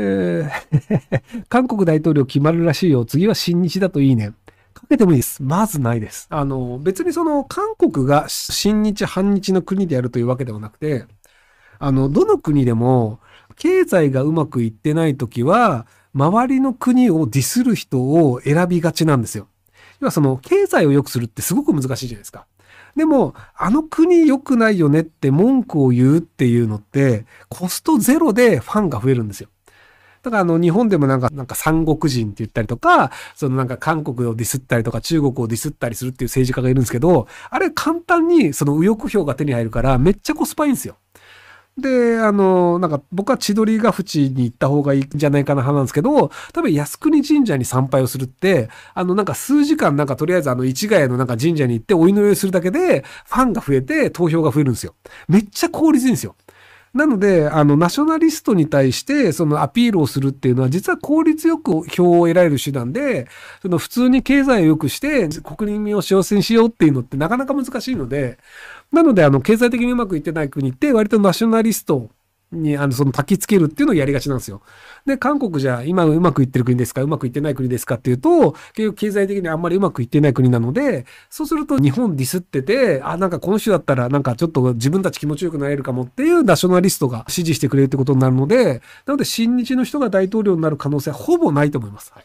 えー、韓国大統領決まるらしいよ。次は新日だといいね。かけてもいいです。まずないです。あの、別にその、韓国が新日、反日の国でやるというわけではなくて、あの、どの国でも、経済がうまくいってない時は、周りの国をディスる人を選びがちなんですよ。要はその、経済を良くするってすごく難しいじゃないですか。でも、あの国良くないよねって文句を言うっていうのって、コストゼロでファンが増えるんですよ。だからあの、日本でもなんか、なんか三国人って言ったりとか、そのなんか韓国をディスったりとか中国をディスったりするっていう政治家がいるんですけど、あれ簡単にその右翼票が手に入るからめっちゃコスパいいんですよ。で、あの、なんか僕は千鳥ヶ淵に行った方がいいんじゃないかな派なんですけど、多分靖国神社に参拝をするって、あのなんか数時間なんかとりあえずあの市街のなんか神社に行ってお祈りをするだけで、ファンが増えて投票が増えるんですよ。めっちゃ効率いいんですよ。なので、あの、ナショナリストに対して、そのアピールをするっていうのは、実は効率よく票を得られる手段で、その普通に経済を良くして、国民を幸せにしようっていうのってなかなか難しいので、なので、あの、経済的にうまくいってない国って、割とナショナリストに、あの、その焚きつけるっていうのをやりがちなんですよ。で、韓国じゃ、今うまくいってる国ですかうまくいってない国ですかっていうと、結局経済的にあんまりうまくいってない国なので、そうすると日本ディスってて、あ、なんかこの人だったら、なんかちょっと自分たち気持ちよくなれるかもっていうナショナリストが支持してくれるってことになるので、なので、新日の人が大統領になる可能性はほぼないと思います。はい